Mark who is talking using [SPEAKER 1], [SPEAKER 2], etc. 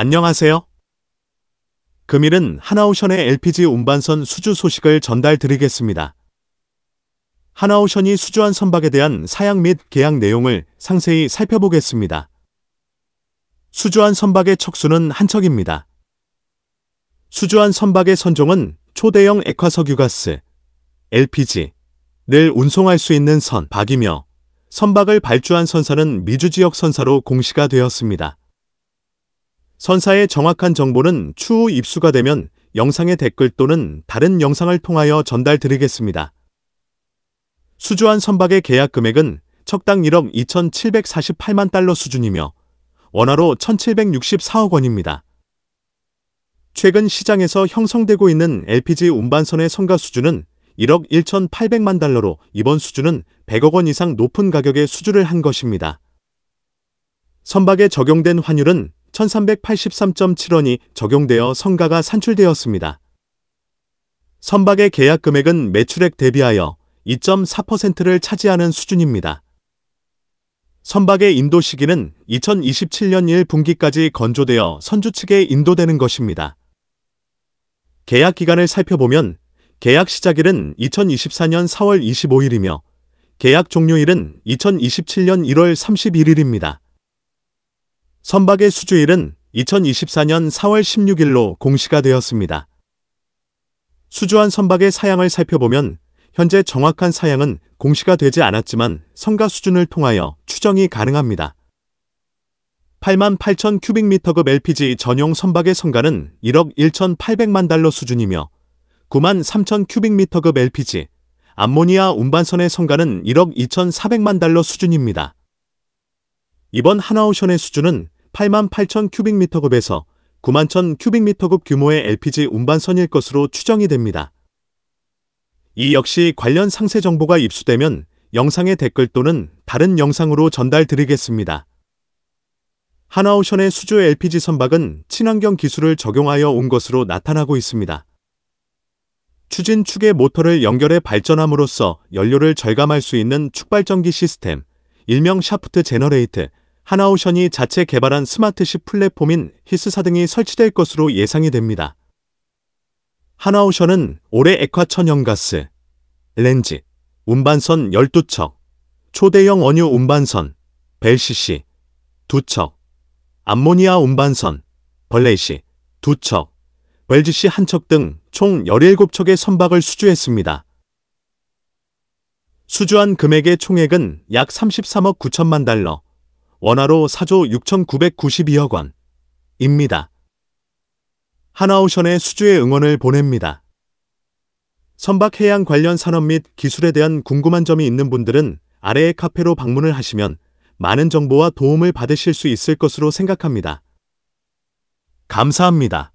[SPEAKER 1] 안녕하세요. 금일은 하나오션의 LPG 운반선 수주 소식을 전달드리겠습니다. 하나오션이 수주한 선박에 대한 사양 및 계약 내용을 상세히 살펴보겠습니다. 수주한 선박의 척수는 한 척입니다. 수주한 선박의 선종은 초대형 액화석유가스, LPG, 를 운송할 수 있는 선박이며 선박을 발주한 선사는 미주 지역 선사로 공시가 되었습니다. 선사의 정확한 정보는 추후 입수가 되면 영상의 댓글 또는 다른 영상을 통하여 전달드리겠습니다. 수주한 선박의 계약 금액은 적당 1억 2,748만 달러 수준이며 원화로 1,764억 원입니다. 최근 시장에서 형성되고 있는 LPG 운반선의 성가 수준은 1억 1,800만 달러로 이번 수준은 100억 원 이상 높은 가격의 수주를 한 것입니다. 선박에 적용된 환율은 1383.7원이 적용되어 성가가 산출되었습니다. 선박의 계약 금액은 매출액 대비하여 2.4%를 차지하는 수준입니다. 선박의 인도 시기는 2027년 1분기까지 건조되어 선주 측에 인도되는 것입니다. 계약 기간을 살펴보면 계약 시작일은 2024년 4월 25일이며 계약 종료일은 2027년 1월 31일입니다. 선박의 수주일은 2024년 4월 16일로 공시가 되었습니다. 수주한 선박의 사양을 살펴보면 현재 정확한 사양은 공시가 되지 않았지만 성가 수준을 통하여 추정이 가능합니다. 8만 8천 큐빅미터급 LPG 전용 선박의 성가는 1억 1,800만 달러 수준이며 9만 3천 큐빅미터급 LPG 암모니아 운반선의 성가는 1억 2,400만 달러 수준입니다. 이번 하나오션의 수준은 88,000 큐빅미터급에서 91,000 큐빅미터급 규모의 LPG 운반선일 것으로 추정이 됩니다. 이 역시 관련 상세 정보가 입수되면 영상의 댓글 또는 다른 영상으로 전달드리겠습니다. 하나오션의 수조 LPG 선박은 친환경 기술을 적용하여 온 것으로 나타나고 있습니다. 추진 축의 모터를 연결해 발전함으로써 연료를 절감할 수 있는 축발전기 시스템, 일명 샤프트 제너레이트, 하나오션이 자체 개발한 스마트십 플랫폼인 히스사 등이 설치될 것으로 예상이 됩니다. 하나오션은 올해 액화 천연가스, 렌즈, 운반선 12척, 초대형 원유 운반선, 벨시시, 2척, 암모니아 운반선, 벌레시, 2척, 벨지시 1척 등 총 17척의 선박을 수주했습니다. 수주한 금액의 총액은 약 33억 9천만 달러, 원화로 4조 6,992억 원입니다. 하나오션의 수주의 응원을 보냅니다. 선박 해양 관련 산업 및 기술에 대한 궁금한 점이 있는 분들은 아래의 카페로 방문을 하시면 많은 정보와 도움을 받으실 수 있을 것으로 생각합니다. 감사합니다.